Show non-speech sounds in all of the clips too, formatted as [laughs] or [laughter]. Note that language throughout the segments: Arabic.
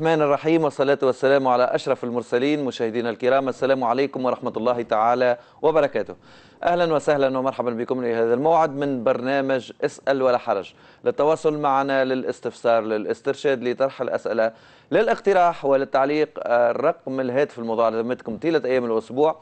الرحمن الرحيم والصلاة والسلام على أشرف المرسلين مشاهدينا الكرام السلام عليكم ورحمة الله تعالى وبركاته أهلا وسهلا ومرحبا بكم لهذا الموعد من برنامج اسأل ولا حرج للتواصل معنا للاستفسار للاسترشاد لطرح الأسئلة للاقتراح وللتعليق آه، الرقم الهاتف الموضوع على ذمتكم طيلة أيام الأسبوع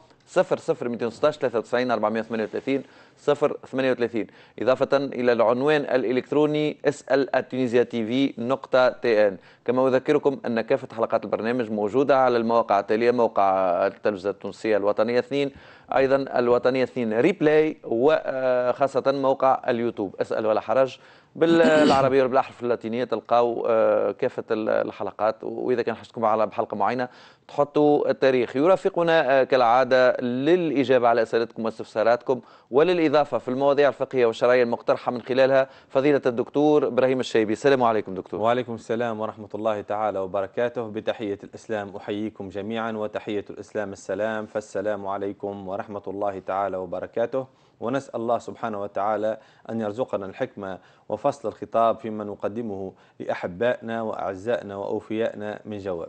وتسعين أربعمائة ثمانية 93 438 ثمانية وثلاثين إضافة إلى العنوان الإلكتروني اسأل تونيزيا تي في نقطة تي ان كما أذكركم أن كافة حلقات البرنامج موجودة على المواقع التالية موقع التلفزة التونسية الوطنية 2 أيضا الوطنية 2 ريبلاي وخاصة موقع اليوتيوب اسأل ولا حرج بالعربيه وبالأحرف اللاتينيه تلقاو آه، كافه الحلقات واذا كان حشتكم على بحلقه معينه تحطوا التاريخ يرافقنا آه، كالعادة للإجابة على أسئلتكم واستفساراتكم وللإضافة في المواضيع الفقهية والشرعية المقترحة من خلالها فضيلة الدكتور إبراهيم الشيبي السلام عليكم دكتور وعليكم السلام ورحمة الله تعالى وبركاته بتحية الإسلام أحييكم جميعا وتحية الإسلام السلام فالسلام عليكم ورحمة الله تعالى وبركاته ونسأل الله سبحانه وتعالى أن يرزقنا الحكمة وفصل الخطاب فيما نقدمه لأحبائنا وأعزائنا وأوفيائنا من جواب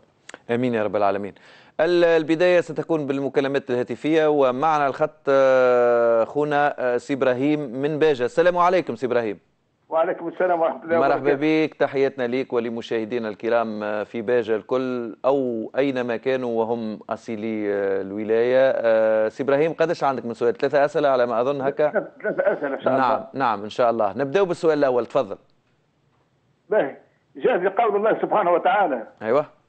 امين يا رب العالمين. البدايه ستكون بالمكالمات الهاتفيه ومعنا الخط آه، اخونا آه، سي ابراهيم من باجه، السلام عليكم سي ابراهيم. وعليكم السلام ورحمه الله وبركاته. مرحبا بك تحياتنا ليك ولمشاهدينا الكرام آه، في باجه الكل او اينما كانوا وهم اصيلي الولايه. سي ابراهيم قداش عندك من سؤال؟ ثلاثه اسئله على ما اظن هكا؟ ثلاثه اسئله ان شاء الله. نعم نعم ان شاء الله، نبداو بالسؤال الاول تفضل. باهي جاء في قول الله سبحانه وتعالى. ايوه.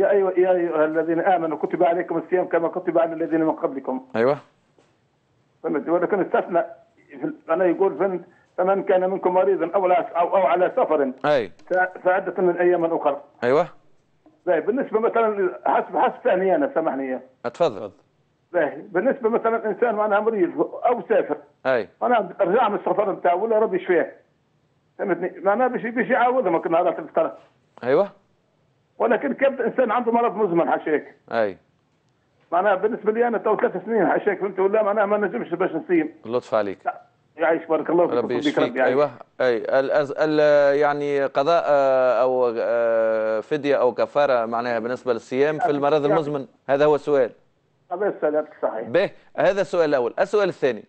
يا أيوة يا أيها الذين آمنوا كتب عليكم الصيام كما كتب على الذين من قبلكم أيوه فهمت ولكن استثنى أنا يقول فهمت فمن كان منكم مريضا أو أو, أو على سفر أي فعدة من أيام أخرى أيوه طيب بالنسبة مثلا حسب حسب فهمي أنا سامحني اتفضل طيب بالنسبة مثلا إنسان معناها مريض أو سافر أي أنا رجع من السفر بتاعه ولا ربي يشفيه فهمتني معناها باش باش هذا في الفطر أيوه ولكن كيف انسان عنده مرض مزمن حشيك اي معناها بالنسبه لي انا تو ثلاث سنين حشيك فهمت ولا معناها ما نجمش باش نسيم اللطف عليك يعيش بارك الله فيك ربي يشفيك ايوه اي الـ يعني قضاء آه، او آه، فديه او كفاره معناها بالنسبه للصيام في المرض المزمن هذا هو السؤال الله سلامتك صحيح به هذا السؤال الاول السؤال الثاني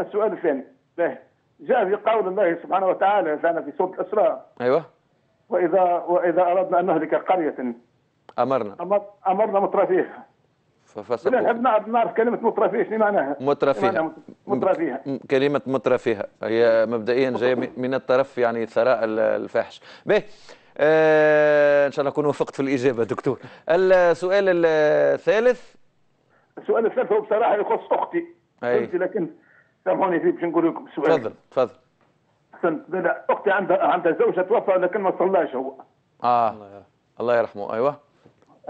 السؤال الثاني به جاء في قول الله سبحانه وتعالى في سوره الاسراء ايوه واذا واذا اردنا ان نهلك قريه امرنا امرنا امرنا مترفيها فسقوا نعرف كلمة مطرفيها شنو معناها؟ مطرفيها مطرفيها كلمة مطرفيها هي مبدئيا جاية من الطرف يعني الثراء الفاحش. به آه ان شاء الله اكون وفقت في الاجابه دكتور. السؤال الثالث السؤال الثالث هو بصراحه يخص اختي. أي. لكن سامحوني فيه باش نقول لكم السؤال. تفضل تفضل. احسنت لا اختي عندها عندها زوجها توفى لكن ما صلاش هو اه الله يرحمه ايوه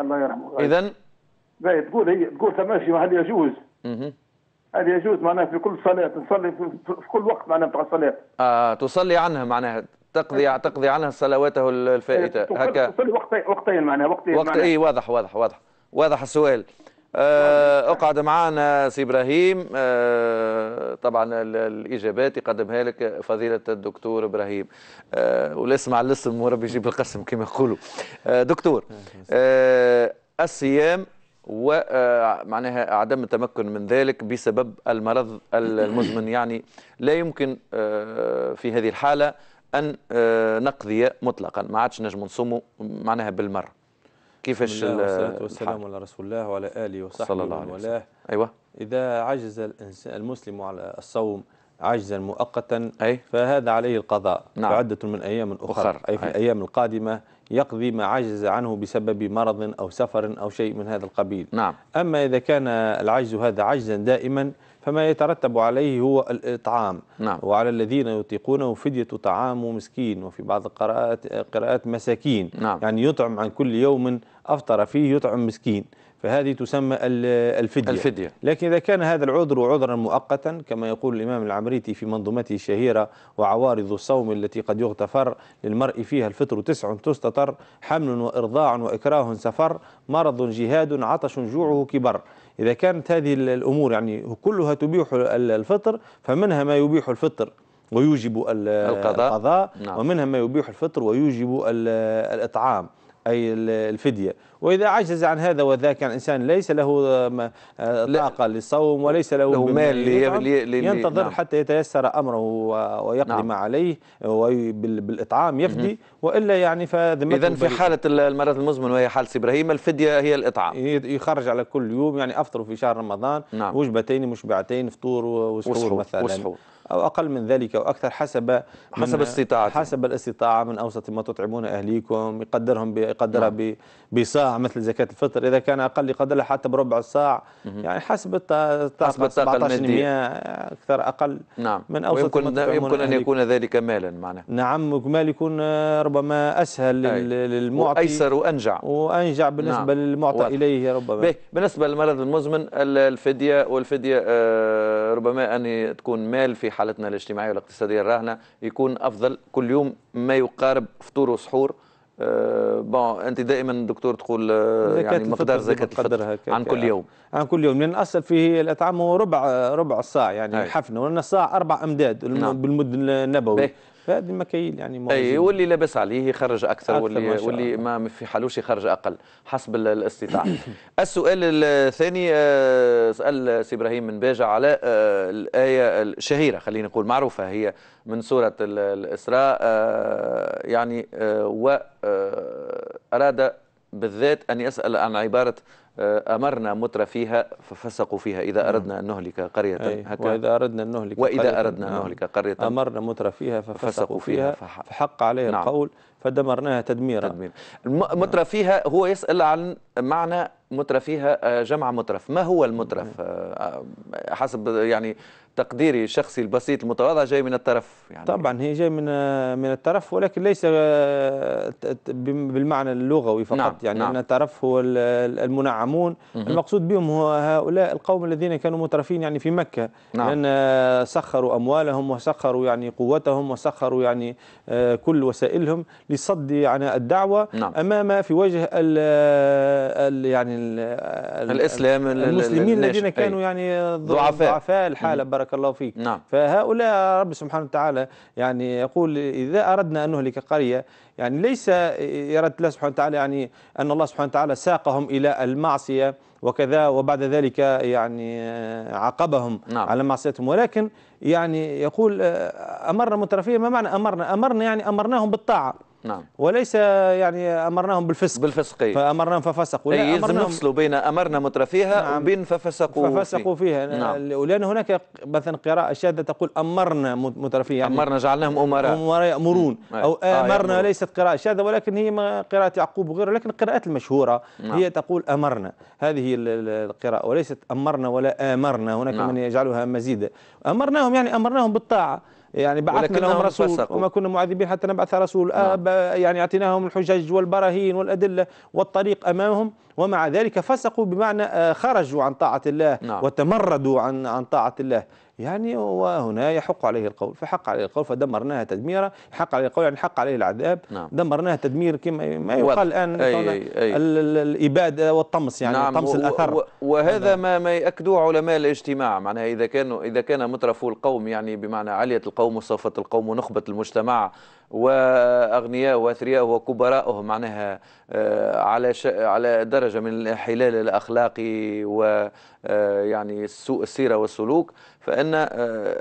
الله يرحمه اذا باهي تقول هي تقول تماشي هل يجوز هل يجوز معناها في كل صلاة نصلي في كل وقت معناها بتاع الصلاة اه تصلي عنها معناها تقضي أيوة. تقضي عنها صلواته الفائتة هكا تصلي وقتين وقتين معناها وقتين وقت اي واضح واضح واضح واضح السؤال آه، اقعد معنا سي ابراهيم آه، طبعا الاجابات يقدمها لك فضيله الدكتور ابراهيم آه، ولا اسمع الاسم وربي يجيب القسم كما يقولوا دكتور الصيام ومعناها عدم التمكن من ذلك بسبب المرض المزمن [coughs] يعني لا يمكن في هذه الحاله ان نقضي مطلقا ما عادش نجم نصوموا معناها بالمره كيفاش والصلاه والسلام على رسول الله وعلى اله وصحبه صلى الله عليه وسلم ايوه اذا عجز الانسان المسلم على الصوم عجزا مؤقتا أي؟ فهذا عليه القضاء نعم. فعدة من أيام أخرى أخر. أي في أي. الأيام القادمة يقضي ما عجز عنه بسبب مرض أو سفر أو شيء من هذا القبيل نعم. أما إذا كان العجز هذا عجزا دائما فما يترتب عليه هو الإطعام نعم. وعلى الذين يطيقونه فدية طعام مسكين وفي بعض القراءات قراءات مساكين نعم. يعني يطعم عن كل يوم أفطر فيه يطعم مسكين فهذه تسمى الفدية, الفدية لكن إذا كان هذا العذر عذرا مؤقتا كما يقول الإمام العمريتي في منظومته الشهيرة وعوارض الصوم التي قد يغتفر للمرء فيها الفطر تسع تستطر حمل وإرضاع وإكراه سفر مرض جهاد عطش جوعه كبر إذا كانت هذه الأمور يعني كلها تبيح الفطر فمنها ما يبيح الفطر ويوجب القضاء, القضاء نعم. ومنها ما يبيح الفطر ويوجب الإطعام أي الفدية وإذا عجز عن هذا وذاك الإنسان ليس له آه، آه، طاقة للصوم وليس له, له مال ينتظر نعم. حتى يتيسر أمره ويقضي نعم. ما عليه بالإطعام يفدي وإلا يعني فذمته إذا في حالة المرض المزمن وهي حالة إبراهيم الفدية هي الإطعام يخرج على كل يوم يعني أفطروا في شهر رمضان نعم. وجبتين مشبعتين فطور وسحور مثلا وسحور. أو أقل من ذلك أو أكثر حسب حسب استطاعة حسب الاستطاعة من أوسط ما تطعمون أهليكم يقدرهم يقدرها نعم. بصاع مثل زكاة الفطر إذا كان أقل يقدرها حتى بربع الصاع يعني حسب الطاقة حسب الطاقة المادية أكثر أقل نعم من أوسط ويمكن ما تطعمون يمكن أن يكون ذلك مالا معناه نعم مال يكون ربما أسهل أي. للمعطي أيسر وأنجع وأنجع بالنسبة نعم. للمعطى واضح. إليه ربما بالنسبة للمرض المزمن الفدية والفدية آه، ربما أن تكون مال في حالتنا الاجتماعيه والاقتصاديه الراهنه يكون افضل كل يوم ما يقارب فطور وسحور أه بون انت دائما دكتور تقول آه، يعني مقدار زكاه الفطر عن كل يعني. يوم عن كل يوم لان الاصل فيه الاطعام هو ربع ربع الصاع يعني أي. الحفنه ولنا الصاع اربع امداد نعم. بالمد النبوي فهذه المكاييل يعني اي واللي لاباس عليه يخرج اكثر, أكثر واللي ما واللي ما في حلوش يخرج اقل حسب الاستطاعه [coughs] السؤال الثاني آه، سال سي ابراهيم من باجه على آه، الايه الشهيره خلينا نقول معروفه هي من سوره الاسراء آه، يعني واراد بالذات ان يسال عن عباره آه، أمرنا متر فيها ففسقوا فيها إذا نعم. أردنا أن نهلك قرية هكا وإذا أردنا أن نهلك وإذا قرية أردنا أن نعم. نهلك قرية أمرنا متر فيها ففسقوا فيها فحق عليه نعم. القول فدمرناها تدميرا تدمير. متر فيها هو يسأل عن معنى مترفيها آه، جمع مترف ما هو المترف آه، آه، حسب يعني تقديري الشخصي البسيط المتواضع جاي من الطرف يعني طبعا هي جاي من من الطرف ولكن ليس بالمعنى اللغوي فقط نعم يعني نعم. الطرف هو المنعمون مه. المقصود بهم هو هؤلاء القوم الذين كانوا مترفين يعني في مكه نعم. لان سخروا اموالهم وسخروا يعني قوتهم وسخروا يعني كل وسائلهم لصد يعني الدعوه نعم. امام في وجه ال يعني الاسلام المسلمين الذين كانوا يعني ضعفاء ضعفاء الحاله بارك الله فيك نعم. فهؤلاء رب سبحانه وتعالى يعني يقول اذا اردنا ان نهلك قريه يعني ليس إرادة الله سبحانه وتعالى يعني أن الله سبحانه وتعالى ساقهم إلى المعصية وكذا وبعد ذلك يعني عاقبهم نعم. على معصيتهم ولكن يعني يقول أمرنا مترفية ما معنى أمرنا أمرنا يعني أمرناهم بالطاعة نعم وليس يعني امرناهم بالفسق بالفسق فامرناهم ففسقوا اي يلزم نفصلوا بين امرنا مترفيها نعم وبين ففسقوا ففسقوا فيها نعم ولان هناك مثلا قراءه شاذه تقول امرنا مترفيها يعني امرنا جعلناهم امراء امراء يامرون او آه، آه، امرنا آه ليست قراءه شاذه ولكن هي قراءه يعقوب وغيره لكن القراءات المشهوره نعم هي تقول امرنا هذه القراءه وليست امرنا ولا امرنا هناك نعم من يجعلها مزيدا امرناهم يعني امرناهم بالطاعه يعني بعثنا لهم رسول فسقوا. وما كنا معذبين حتى نبعث رسول آه، نعم. يعني اعطيناهم الحجج والبراهين والادله والطريق امامهم ومع ذلك فسقوا بمعنى آه، خرجوا عن طاعه الله نعم. وتمردوا عن عن طاعه الله يعني وهنا يحق عليه القول فحق عليه القول فدمرناها تدميرا حق عليه القول يعني حق عليه العذاب نعم. دمرناها تدمير كما ما يقال الان أي أي أي الاباده والطمس يعني نعم طمس الاثر وهذا نعم. ما ما ياكده علماء الاجتماع معناها اذا كانوا اذا كان مترف القوم يعني بمعنى عليه القوم وصفه القوم ونخبه المجتمع واغنياء واثرياء وكبراء معناها آه، على على درجه من الانحلال الاخلاقي ويعني آه، سوء السيره والسلوك فان آه،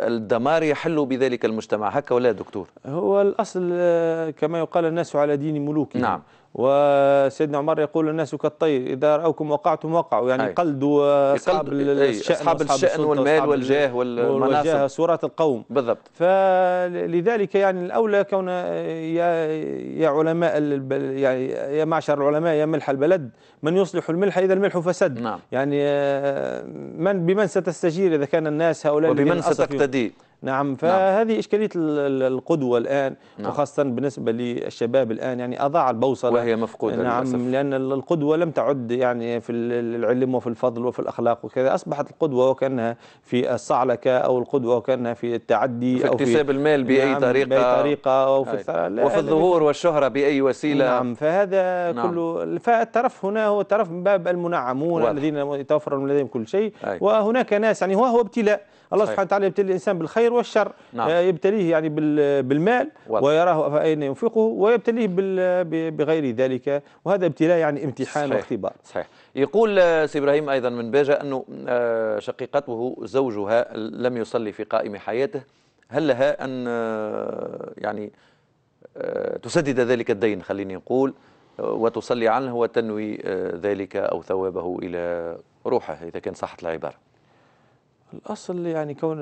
الدمار يحل بذلك المجتمع هكا ولا دكتور هو الاصل آه، كما يقال الناس على دين ملوكهم نعم وسيدنا عمر يقول الناس كالطير اذا راوكم وقعتم وقعوا يعني أي. قلدوا اصحاب الشان اصحاب الشان والمال والجاه والمناصب صورات القوم بالضبط فلذلك يعني الاولى كون يا يا علماء يعني يا معشر العلماء يا ملح البلد من يصلح الملح اذا الملح فسد نعم. يعني آه، من بمن ستستجير اذا كان الناس هؤلاء وبمن ستقتدي نعم،, نعم فهذه نعم. إشكالية القدوة الآن نعم. وخاصة بالنسبة للشباب الآن يعني أضاع البوصلة وهي مفقودة نعم للأسف. لأن القدوة لم تعد يعني في العلم وفي الفضل وفي الأخلاق وكذا أصبحت القدوة وكأنها في الصعلكة أو القدوة وكأنها في التعدي في أو اكتساب المال بأي نعم طريقة بأي طريقة أو في وفي الظهور والشهرة بأي وسيلة نعم فهذا نعم. كله فالترف هنا هو ترف من باب المنعمون واضح. الذين يتوفر لديهم كل شيء أي. وهناك ناس يعني هو هو ابتلاء الله سبحانه وتعالى يبتلي الانسان بالخير والشر نعم. آه، يبتليه يعني بالمال وال... ويراه اين ينفقه ويبتليه بغير ذلك وهذا ابتلاء يعني امتحان صحيح. واختبار صحيح يقول آه، سي ابراهيم ايضا من باجه انه آه، شقيقته زوجها لم يصلي في قائم حياته هل لها ان يعني تسدد ذلك الدين خليني نقول وتصلي عنه وتنوي ذلك او ثوابه الى روحه اذا كان صحت العباره الأصل يعني كون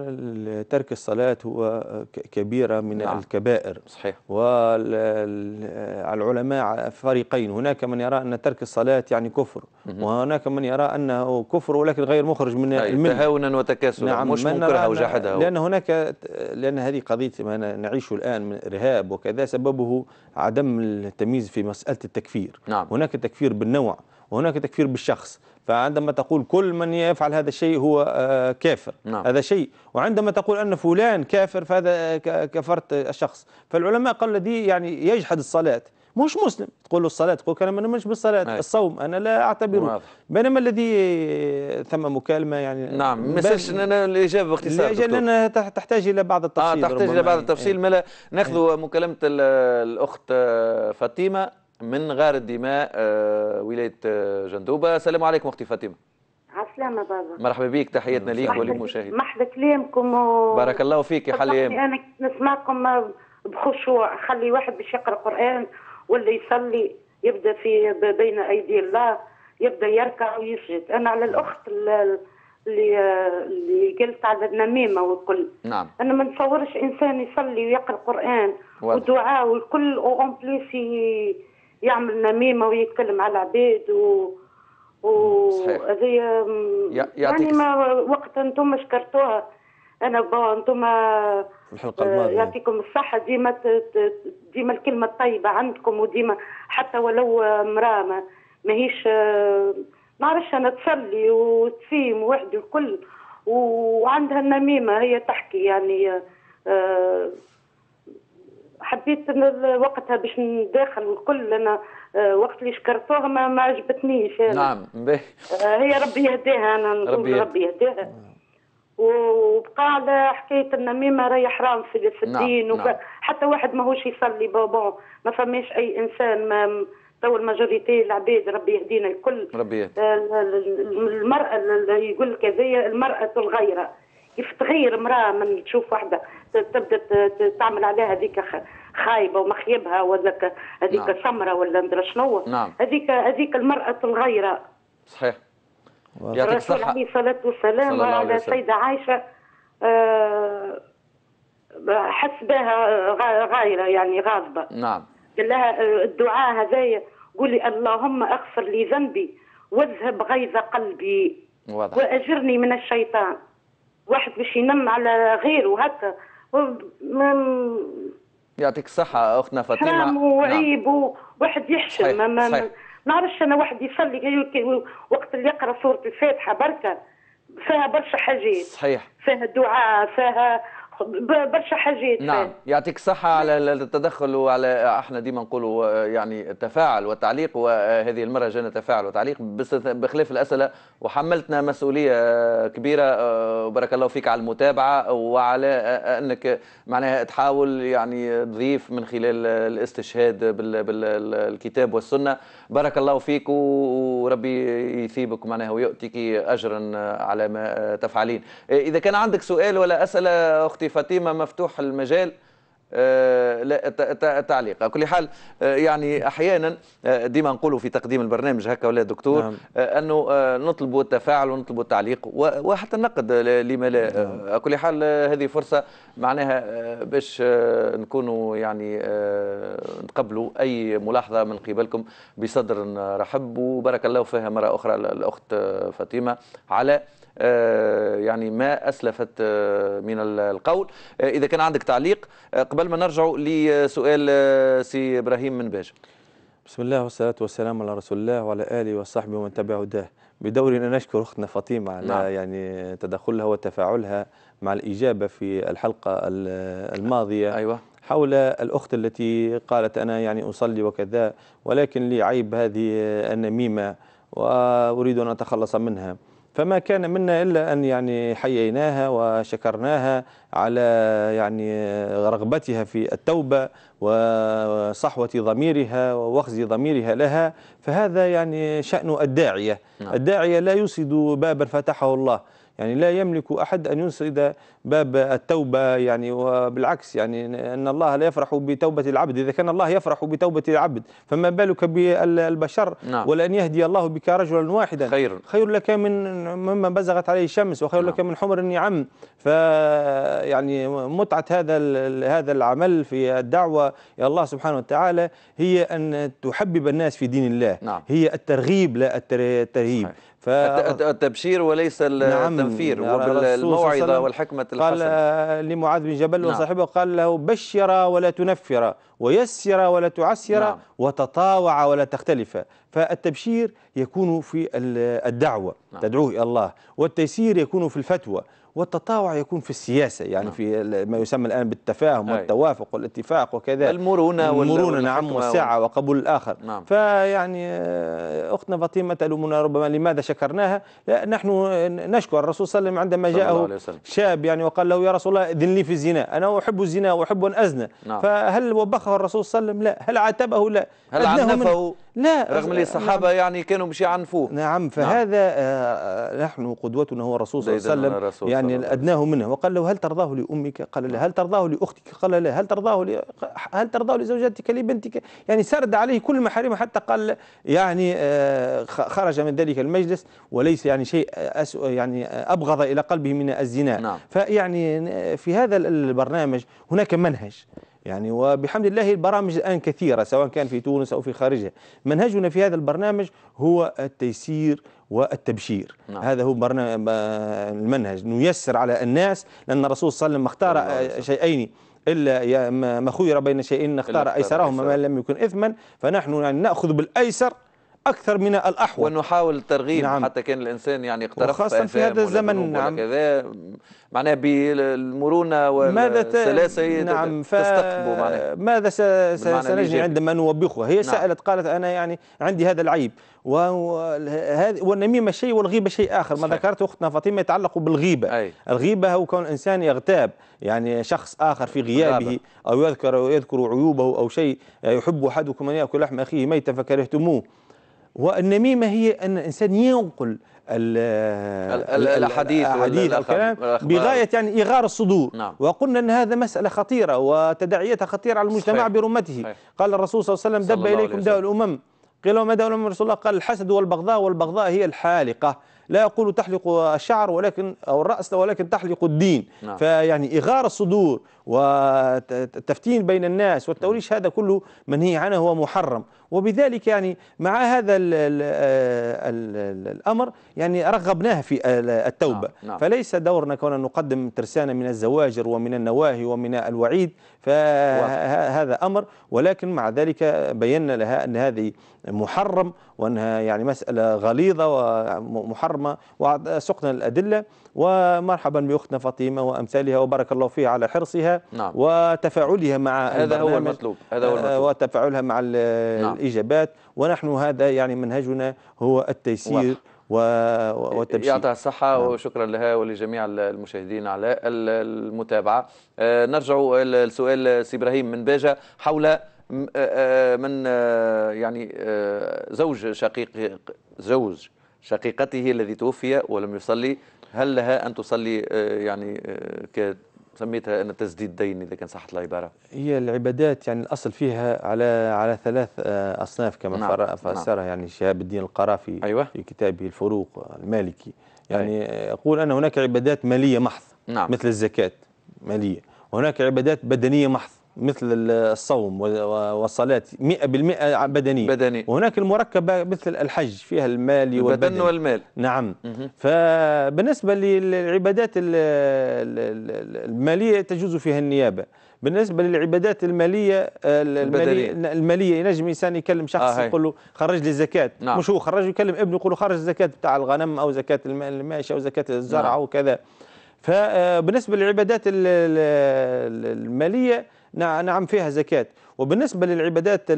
ترك الصلاة هو كبيرة من نعم. الكبائر صحيح والعلماء فريقين هناك من يرى أن ترك الصلاة يعني كفر وهناك من يرى أنه كفر ولكن غير مخرج من طيب، تهاونا وتكاسلا نعم مش منكرها وجحدها لأن هناك لأن هذه قضية ما نعيشه الآن من إرهاب وكذا سببه عدم التمييز في مسألة التكفير نعم. هناك تكفير بالنوع وهناك تكفير بالشخص فعندما تقول كل من يفعل هذا الشيء هو آه، كافر نعم. هذا شيء وعندما تقول أن فلان كافر فهذا آه، كفرت الشخص آه، فالعلماء قال الذي يعني يجحد الصلاة مش مسلم تقول له الصلاة تقول أنا مش بالصلاة أي. الصوم أنا لا أعتبره بينما الذي ثم مكالمة يعني نعم ما ان انا الإجابة باختصار الإجابة لأنها تحتاج إلى بعض التفصيل آه تحتاج إلى بعض التفصيل إيه. ملا ناخذ إيه. مكالمة الأخت فاطمة من غار الدماء آه، ولايه آه، جندوبه السلام عليكم اختي فاطمه عسلامة بابا مرحبا بك تحياتنا ليك وللمشاهد محض كلامكم و... بارك الله فيك يا حليم انا نسمعكم بخشوع خلي واحد باش يقرا قران ولا يصلي يبدا في بين ايدي الله يبدا يركع ويسجد انا على الاخت اللي اللي قلت على النميمه والكل نعم انا ما نصورش انسان يصلي ويقرا قران ودعاء والكل اون بليس يعمل نميمه ويتكلم على العباد و وهذه يعني ما وقت انتم شكرتوها انا با انتم آه، الحلقه الماضيه آه، يعطيكم الصحه ديما ديما الكلمه الطيبه عندكم وديما حتى ولو آه، امراه ما ماهيش ما عرفش انا تصلي وتسيم وحدي الكل وعندها النميمه هي تحكي يعني حبيت وقتها باش نداخل الكل انا آه، وقت اللي شكرتوها ما, ما عجبتنيش آه، نعم آه، هي ربي يهديها انا نقول ربي يهديها وبقى على حكايه النميمه راهي حرام في الدين نعم،, نعم. حتى واحد ماهوش يصلي بابون ما فماش اي انسان ما تو الماجوريتي العباد ربي يهدينا الكل ربي يهدينا المراه يقول لك هذايا المراه الغيره كيف تغير امراه من تشوف واحده تبدا تعمل عليها هذيك خايبه ومخيبها وذاك هذيك نعم. سمره ولا ندري شنو نعم. هذيك هذيك المراه الغيره صحيح يعطيك الرسول عليه الصلاه والسلام على السيده عائشه آه، حس بها غايره يعني غاضبه نعم قال لها آه، الدعاء هذايا قولي اللهم اغفر لي ذنبي واذهب غيظ قلبي واضح. واجرني من الشيطان واحد باش ينم على غيره هكا يعطيك الصحة أختنا فاطمة حرام نعم. وعيب وواحد واحد يحشم ما ما نعرفش أنا واحد يصلي وقت اللي يقرأ سورة الفاتحة بركة فيها برشا حاجات صحيح فيها دعاء فيها برشا حاجات نعم يعطيك الصحة على التدخل وعلى احنا ديما نقولوا آه، يعني التفاعل والتعليق وهذه المرة جانا تفاعل وتعليق بخلاف الأسئلة وحملتنا مسؤولية آه، كبيرة وبارك آه، الله فيك على المتابعة وعلى أنك معناها تحاول يعني تضيف من خلال الاستشهاد بالكتاب والسنة بارك الله فيك وربي يثيبك معناها ويؤتيك أجرا على ما تفعلين إذا كان عندك سؤال ولا أسئلة أختي اختي فاطمه مفتوح المجال آه، تعليق على كل حال آه، يعني احيانا آه، ديما نقولوا في تقديم البرنامج هكا ولا دكتور نعم. انه نطلبوا التفاعل ونطلبوا التعليق وحتى النقد لما لا نعم. على كل حال هذه فرصه معناها باش نكونوا يعني نقبلوا اي ملاحظه من قبلكم بصدر رحب وبارك الله فيها مره اخرى الاخت فاطمه على آه، يعني ما أسلفت آه، من القول آه، إذا كان عندك تعليق قبل ما نرجع لسؤال سي إبراهيم من باجة بسم الله والصلاة والسلام على رسول الله وعلى آله وصحبه ومن تبعه ده بدورنا نشكر أختنا فاطمة على نعم. يعني تدخلها وتفاعلها مع الإجابة في الحلقة الماضية أيوة. حول الأخت التي قالت أنا يعني أصلي وكذا ولكن لي عيب هذه النميمة وأريد أن أتخلص منها فما كان منا إلا أن يعني حييناها وشكرناها على يعني رغبتها في التوبة وصحوة ضميرها ووخز ضميرها لها فهذا يعني شأن الداعية نعم. الداعية لا يسد بابا فتحه الله يعني لا يملك أحد أن يسد باب التوبة يعني وبالعكس يعني أن الله لا يفرح بتوبة العبد إذا كان الله يفرح بتوبة العبد فما بالك بالبشر نعم. ولأن يهدي الله بك رجلا واحدا خير خير لك من مما بزغت عليه الشمس وخير نعم. لك من حمر النعم فيعني متعة هذا هذا العمل في الدعوة إلى الله سبحانه وتعالى هي أن تحبب الناس في دين الله نعم. هي الترغيب لا الترهيب ف... التبشير وليس نعم. التنفير نعم. وبالموعظة والحكمة قال الحسن. آه، لمعاذ بن جبل نعم. وصاحبه قال له بشر ولا تنفر ويسر ولا تعسر نعم. وتطاوع ولا تختلف فالتبشير يكون في الدعوة نعم. تدعوه إلى الله والتيسير يكون في الفتوى والتطاوع يكون في السياسة يعني نعم. في ما يسمى الآن بالتفاهم أي. والتوافق والاتفاق وكذا المرونة والمرونه نعم والسعة وقبول الآخر نعم. فيعني آه، أختنا فاطمة تلومنا ربما لماذا شكرناها لا نحن آه، نشكر الرسول صلى الله عليه وسلم عندما جاءه شاب يعني وقال له يا رسول الله اذن لي في الزنا أنا أحب الزنا وأحب أن أزنى نعم. فهل وبخه الرسول صلى الله عليه وسلم لا هل عاتبه لا هل عنفه لا رغم أن الصحابة نعم يعني كانوا مش يعنفوه نعم،, نعم فهذا نعم. آه نحن قدوتنا هو الرسول صلى الله عليه وسلم يعني أدناه منه وقال له هل ترضاه لأمك قال له هل ترضاه لأختك قال له هل ترضاه ل... هل ترضاه لزوجتك لبنتك يعني سرد عليه كل المحارم حتى قال يعني آه خرج من ذلك المجلس وليس يعني شيء آه، أس... يعني آه، أبغض إلى قلبه من الزنا نعم. فيعني في هذا البرنامج هناك منهج يعني وبحمد الله البرامج الآن كثيرة سواء كان في تونس أو في خارجها منهجنا في هذا البرنامج هو التيسير والتبشير نعم. هذا هو برنامج المنهج نيسر على الناس لأن الرسول صلى الله عليه وسلم اختار شيئين إلا ما خير بين شيئين اختار أيسرهما ما لم يكن إثما فنحن يعني نأخذ بالأيسر اكثر من الاحوال ونحاول الترغيب نعم. حتى كان الانسان يعني اقترف وخاصه في هذا الزمن نعم كذا معناها بالمرونه والسلاسه نعم ف... معناها ماذا س... سنجني عندما نوبخها هي نعم. سالت قالت انا يعني عندي هذا العيب هذ... والنميمه شيء والغيبه شيء اخر صحيح. ما ذكرت اختنا فاطمه يتعلق بالغيبه أي. الغيبه هو كون انسان يغتاب يعني شخص اخر في غيابه غابة. او يذكر يذكر عيوبه او شيء يحب احدكم ان ياكل لحم اخيه ميتا فكرهتموه والنميمة هي أن الإنسان ينقل الحديث الحديث والكلام بغاية يعني إغار الصدور نعم. وقلنا أن هذا مسألة خطيرة وتداعيتها خطيرة على المجتمع صحيح. برمته صحيح. قال الرسول صلى الله عليه وسلم دب إليكم داء الأمم قيل وما داء الأمم رسول الله قال الحسد والبغضاء والبغضاء هي الحالقة لا يقول تحلق الشعر ولكن أو الرأس ولكن تحلق الدين نعم. فيعني إغار الصدور والتفتين بين الناس والتوريش هذا كله منهي عنه هو محرم وبذلك يعني مع هذا الـ الـ الـ الأمر يعني رغبناه في التوبة نعم. نعم. فليس دورنا كون نقدم ترسانة من الزواجر ومن النواهي ومن الوعيد فهذا أمر ولكن مع ذلك بينا لها أن هذه محرم وأنها يعني مسألة غليظة ومحرمة وسقنا الأدلة ومرحبا بأختنا فاطمة وأمثالها وبارك الله فيها على حرصها نعم. وتفاعلها مع هذا هو المطلوب هذا هو آه، المطلوب وتفاعلها مع نعم. الإجابات ونحن هذا يعني منهجنا هو التيسير واضح. والتبشير يعطيها الصحة نعم. وشكرا لها ولجميع المشاهدين على المتابعة آه، نرجع لسؤال سي إبراهيم من باجة حول آه، من يعني زوج شقيق زوج شقيقته الذي توفي ولم يصلي هل لها أن تصلي آه، يعني آه، ك سميتها أن تسديد دين إذا كان صحت العبارة هي العبادات يعني الأصل فيها على على ثلاث آه، أصناف كما نعم. نعم. فسرها نعم. يعني شهاب الدين القرافي أيوة. في كتابه الفروق المالكي يعني أيوة. يقول أن هناك عبادات مالية محض نعم. مثل الزكاة مالية وهناك عبادات بدنية محض مثل الصوم والصلاة 100% بالمئة بدني. وهناك المركبة مثل الحج فيها المال والبدن البدن والمال نعم مه. فبالنسبة للعبادات المالية تجوز فيها النيابة بالنسبة للعبادات المالية المالية, المالية ينجم إنسان يكلم شخص آه يقول له خرج لي زكاة نعم. مش هو خرج يكلم ابنه يقول له خرج الزكاة بتاع الغنم أو زكاة الماشية أو زكاة الزرع نعم. وكذا فبالنسبة آه، للعبادات المالية نعم فيها زكاة وبالنسبة للعبادات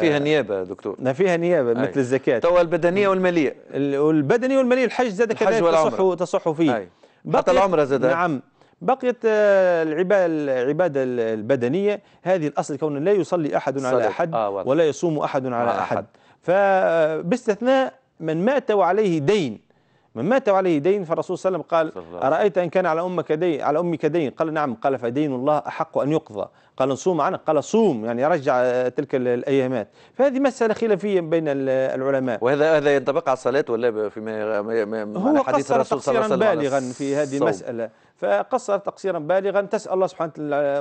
فيها نيابة دكتور فيها نيابة أي. مثل الزكاة تو البدنية والمالية البدنية والمالية الحج زاد كذلك تصح تصح فيه أي. حتى العمرة زاد نعم بقيت آه، العبادة البدنية هذه الأصل كون لا يصلي أحد على أحد آه ولا. يصوم أحد على أحد, أحد. فباستثناء من مات وعليه دين من مات وعليه دين فالرسول صلى الله عليه وسلم قال أرأيت إن كان على أمك دين على أمك دين قال نعم قال فدين الله أحق أن يقضى قال نصوم عنه قال صوم يعني رجع آه، تلك الايامات فهذه مساله خلافيه بين العلماء وهذا هذا ينطبق على الصلاه ولا فيما هو حديث الرسول صلى الله عليه وسلم بالغا في هذه المساله فقصر تقصيرا بالغا تسال الله سبحانه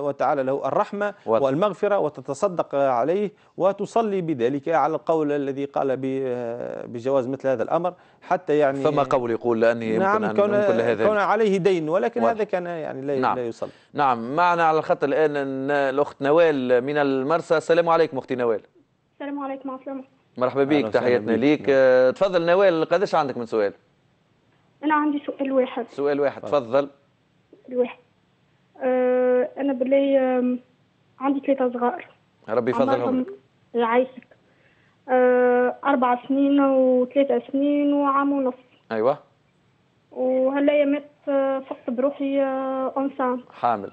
وتعالى له الرحمه واضح. والمغفره وتتصدق عليه وتصلي بذلك على القول الذي قال آه، بجواز مثل هذا الامر حتى يعني فما قول يقول لاني نعم يمكن ان كون, هذا كون عليه دين ولكن واضح. هذا كان يعني لا, نعم. لا يصلي نعم معنا على الخط الآن الأخت نوال من المرسى السلام عليكم أختي نوال السلام عليكم عسلامة مرحبا بك تحياتنا ليك نعم. تفضل نوال قداش عندك من سؤال أنا عندي سؤال واحد سؤال واحد تفضل الواحد أه أنا بلي عندي ثلاثة صغار ربي يفضلهم يعيشك أه أربع سنين وثلاثة سنين وعام ونص أيوه وهلا مات فقت بروحي اونسان آه، حامل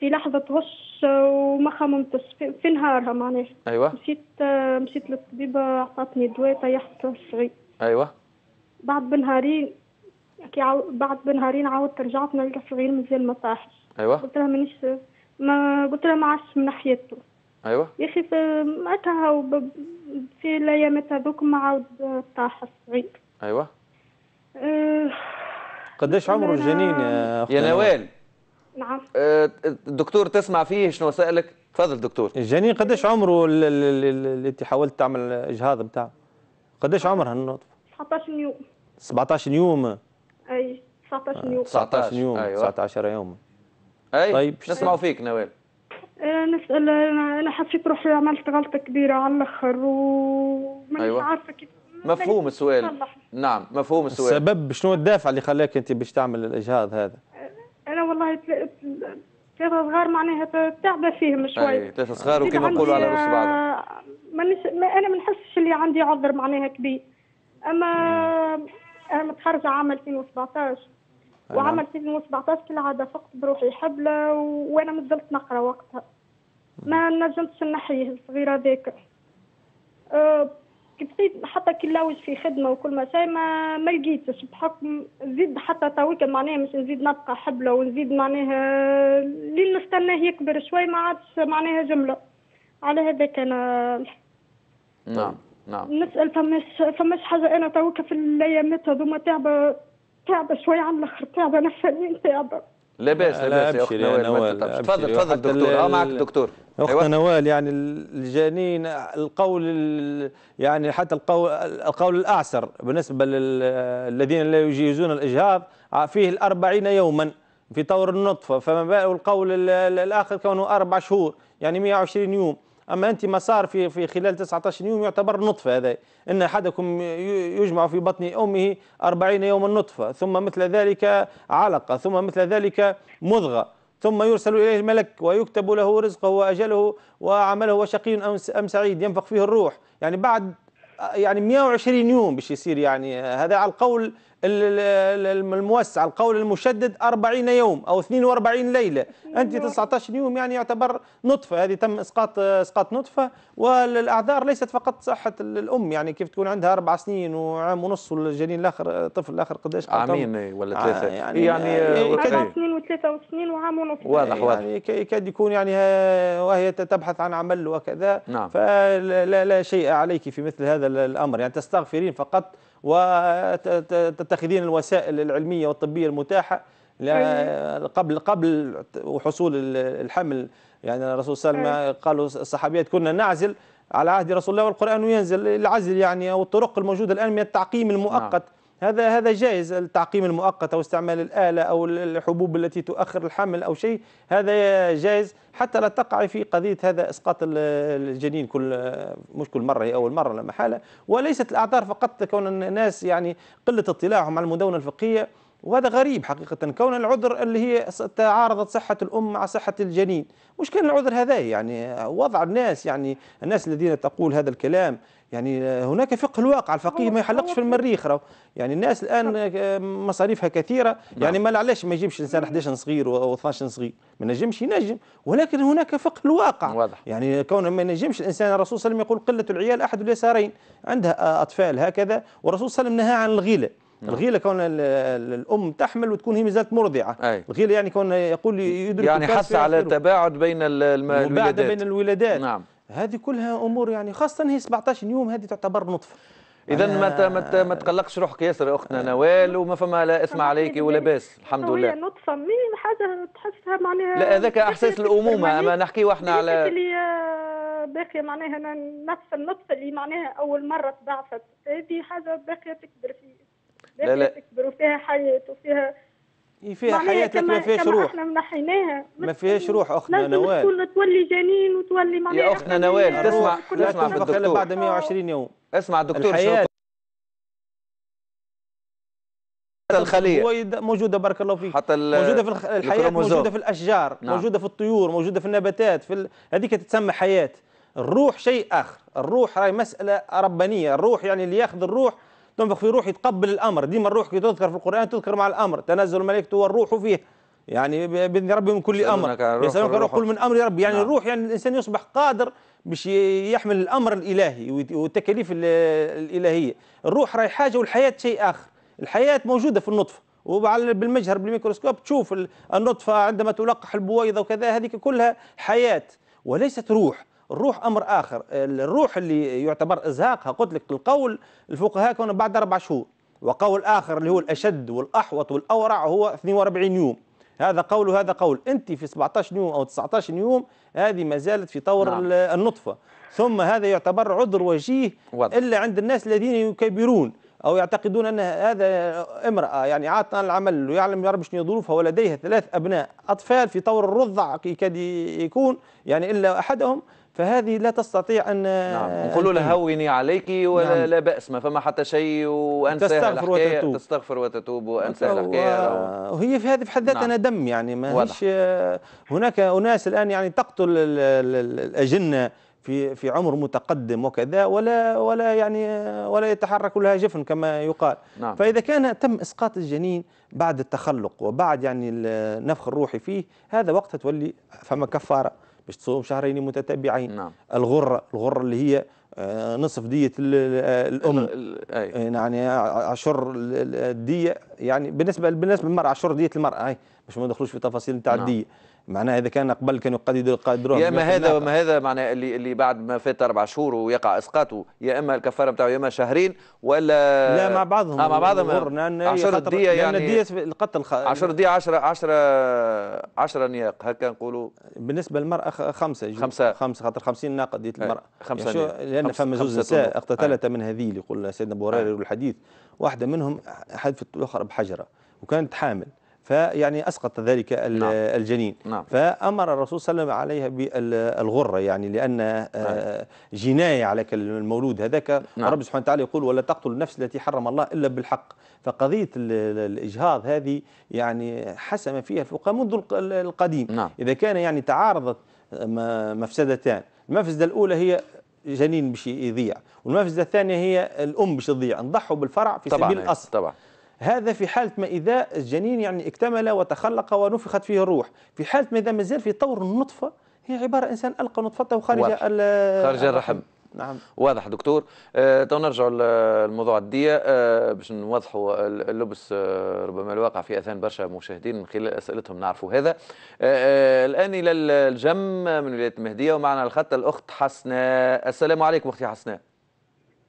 في لحظة غش آه، وما خممتش في نهارها معناها ايوه مشيت آه، مشيت للطبيبة عطاتني دواء طيحت شعي ايوه بعد بنهارين كي عو... بعد بنهارين عاودت رجعت نلقى صغير مازال ما طاحش ايوه قلت لها مانيش ما قلت لها ما عادش من حياته ايوه يا اخي معناتها وب... في الايامات هذوك ما عاود طاح الصغير ايوه أه... قديش عمره الجنين يا اختي يا نوال نعم أه، الدكتور تسمع فيه شنو سالك تفضل دكتور الجنين قديش عمره اللي انت حاولت تعمل اجهاض بتاعه قديش عمرها النطفه 17 يوم 17 يوم اي 19 يوم 19 يوم أيوة. 19 يوم اي طيب نسمعوا فيك نوال أه، نسال انا حسيت روحي عملت غلطه كبيره على الاخر ومانيش أيوة. عارفه كيف مفهوم السؤال نعم مفهوم السؤال السبب شنو الدافع اللي خلاك انت باش تعمل الاجهاض هذا انا والله ثلاثة صغار معناها تعبة فيهم شوية إيه، ثلاثة صغار وكما نقولوا على رؤوس آه، بعض مانيش انا ما نحسش اللي عندي عذر معناها كبير اما انا متخرجة عام 2017 وعام 2017 كالعادة فقت بروحي حبلة وانا مازلت نقرا وقتها ما نجمتش نحيه الصغير هذاك أه بقيت حتى كي نلوج في خدمه وكل ما شيء ما ما لقيتش بحكم زيد حتى تويك معناها مش نزيد نبقى حبله ونزيد معناها اللي نستناه يكبر شوي ما عادش معناها جمله على هذاك انا نعم نعم نسال فماش فماش حاجه انا تويك في الايامات هذوما تعبه تعبه شويه على الاخر تعبه نفسيا تعبه لا باس لا باس يا اختنا نوال تفضل تفضل دكتور اه معك دكتور أيوة. اختنا نوال يعني الجنين القول يعني حتى القول القول الاعسر بالنسبه للذين لا يجيزون الاجهاض فيه الأربعين يوما في طور النطفه فما بال القول الاخر كونه اربع شهور يعني 120 يوم اما انت ما صار في في خلال 19 يوم يعتبر نطفه هذا ان احدكم يجمع في بطن امه 40 يوما نطفه ثم مثل ذلك علقه ثم مثل ذلك مضغه ثم يرسل إليه الملك ويكتب له رزقه وأجله وعمله وشقي أم سعيد ينفق فيه الروح يعني بعد يعني 120 يوم باش يصير يعني هذا على القول الموسع القول المشدد 40 يوم أو 42 ليلة أنت 19 يوم يعني يعتبر نطفة هذه تم إسقاط إسقاط نطفة والأعذار ليست فقط صحة الأم يعني كيف تكون عندها أربع سنين وعام ونص والجنين الآخر طفل الآخر قداش عامين إيه، ولا آه، ثلاثة يعني يعني آه، آه، أربع سنين وثلاثة وسنين وعام ونص واضح يعني واضح يعني يكاد يكون يعني وهي تبحث عن عمل وكذا نعم فلا لا شيء عليك في مثل هذا الأمر يعني تستغفرين فقط وتتخذين الوسائل العلمية والطبية المتاحة إيه. قبل قبل وحصول الحمل يعني الرسول صلى الله عليه وسلم إيه. قالوا الصحابيات كنا نعزل على عهد رسول الله والقرآن ينزل العزل يعني او الطرق الموجودة الآن من التعقيم المؤقت نعم. هذا هذا جائز التعقيم المؤقت او استعمال الاله او الحبوب التي تؤخر الحمل او شيء هذا جائز حتى لا تقع في قضيه هذا اسقاط الجنين كل مش كل مره هي اول مره لا محاله وليست الاعذار فقط كون الناس يعني قله اطلاعهم على المدونه الفقهيه وهذا غريب حقيقة كون العذر اللي هي تعارضت صحة الأم مع صحة الجنين مش كان العذر هذا يعني وضع الناس يعني الناس الذين تقول هذا الكلام يعني هناك فقه الواقع الفقيه ما يحلقش في المريخ راهو يعني الناس الان نعم. مصاريفها كثيره نعم. يعني ما علاش ما يجيبش الانسان 11 نعم. صغير و 12 صغير ما نجمش ينجم ولكن هناك فقه الواقع واضح. يعني كون ما ينجمش الانسان الرسول صلى الله عليه وسلم يقول قله العيال احد اليسارين عندها اطفال هكذا والرسول صلى الله عليه وسلم نهى عن الغيله الغيله كون الام تحمل وتكون هي مازالت مرضعه أي. الغيله يعني كون يقول يدرك يعني حث على التباعد بين الولادات بين الولادات نعم هذه كلها امور يعني خاصه هي 17 يوم هذه تعتبر نطفه اذا ما ما ما تقلقش روحك ياسر اختنا نوال وما فما لا اسم عليك ولا باس الحمد لله نطفه مين حاجه تحسها معناها لا هذاك احساس الامومه اما نحكيو احنا على اللي آه، باقيه معناها نفس النطفه اللي معناها اول مره تضعفت هذه حاجه باقيه تكبر فيه باقيه تكبر وفيها حياه وفيها إيه، فيها حياه لكن ما فيهاش روح احنا منحيناها ما فيهاش روح اختنا نوال لازم تولي جنين وتولي معناها يا اختنا نوال تسمع تسمع في الدكتور بعد 120 يوم اسمع الدكتور الحياه حتى الخليه موجوده بارك الله فيك حتى موجوده في الحياه موجوده في الاشجار نعم. موجوده في الطيور موجوده في النباتات في ال... هذيك تتسمى حياه الروح شيء اخر الروح راهي مساله ربانيه الروح يعني اللي ياخذ الروح تنفخ في روح يتقبل الامر ديما الروح كي تذكر في القران تذكر مع الامر تنزل الملائكه والروح فيه يعني باذن ربي من كل امر يسالونك الروح قل من امر ربي يعني نعم. الروح يعني الانسان يصبح قادر باش يحمل الامر الالهي والتكاليف الالهيه الروح راهي حاجه والحياه شيء اخر الحياه موجوده في النطفه وبالمجهر بالميكروسكوب تشوف النطفه عندما تلقح البويضه وكذا هذه كلها حياه وليست روح الروح امر اخر الروح اللي يعتبر ازهاقها قلت لك القول الفقهاء كانوا بعد اربع شهور وقول اخر اللي هو الاشد والاحوط والاورع هو 42 يوم هذا قول وهذا قول انت في 17 يوم او 19 يوم هذه ما زالت في طور نعم. النطفه ثم هذا يعتبر عذر وجيه وضع. الا عند الناس الذين يكبرون او يعتقدون ان هذا امراه يعني عاطله العمل ويعلم يا رب شنو ظروفها ولديها ثلاث ابناء اطفال في طور الرضع يكاد يكون يعني الا احدهم فهذه لا تستطيع ان نعم آه، نقول لها هوني عليك ولا نعم. لا باس ما فما حتى شيء وانسى الحكايه وتتوب. تستغفر وتتوب وانسى الحكايه وهي في هذه في حد ذاتها نعم. دم يعني ما هيش آه، هناك اناس الان يعني تقتل الاجنه في في عمر متقدم وكذا ولا ولا يعني آه، ولا يتحرك لها جفن كما يقال نعم. فاذا كان تم اسقاط الجنين بعد التخلق وبعد يعني النفخ الروحي فيه هذا وقتها تولي فما كفاره باش تصوم شهرين متتابعين نعم. الغرة الغرة اللي هي آه، نصف دية آه، الأم آه، يعني عشر الدية يعني بالنسبة بالنسبة للمرأة عشر دية المرأة هاي باش ما ندخلوش في تفاصيل نتاع نعم. الدية معناها اذا كان قبل كانوا قد يقدروا يا اما هذا وما هذا معناها اللي اللي بعد ما فات اربع شهور ويقع اسقاطه يا اما الكفاره بتاعه يا اما شهرين ولا لا مع بعضهم آه مع بعضهم 10 دية يعني الدية القتل 10 دية 10 10 10 نياق هكا نقولوا بالنسبه للمراه خمسه خمسه خمسه خاطر 50 ناقه دية المراه خمسه يعني لان فما زوج نساء اقتتلت من هذه اللي يقول سيدنا ابو هريره الحديث واحده منهم حذفت الاخرى بحجره وكانت حامل فيعني أسقط ذلك نعم. الجنين نعم. فأمر الرسول صلى الله عليه وسلم عليها بالغرة يعني لأن آه، جناية على المولود هذاك نعم. رب سبحانه وتعالى يقول ولا تقتلوا النفس التي حرم الله إلا بالحق فقضية الإجهاض هذه يعني حسم فيها الفقهاء منذ القديم نعم. إذا كان يعني تعارضت آه، مفسدتان المفسدة الأولى هي جنين باش يضيع والمفسدة الثانية هي الأم باش تضيع نضحوا بالفرع في طبعًا سبيل الأصل طبعا هذا في حالة ما إذا الجنين يعني اكتمل وتخلق ونفخت فيه الروح في حالة ما إذا مازال في طور النطفة هي عبارة إنسان ألقى نطفته خارج خارج الرحم نعم واضح دكتور آه تو نرجع للموضوع الدية آه باش نوضحوا اللبس آه، ربما الواقع في اذهان برشا مشاهدين من خلال اسئلتهم نعرفوا هذا آه،, آه الان الى الجم من ولايه المهديه ومعنا الخط الاخت حسناء السلام عليكم اختي حسناء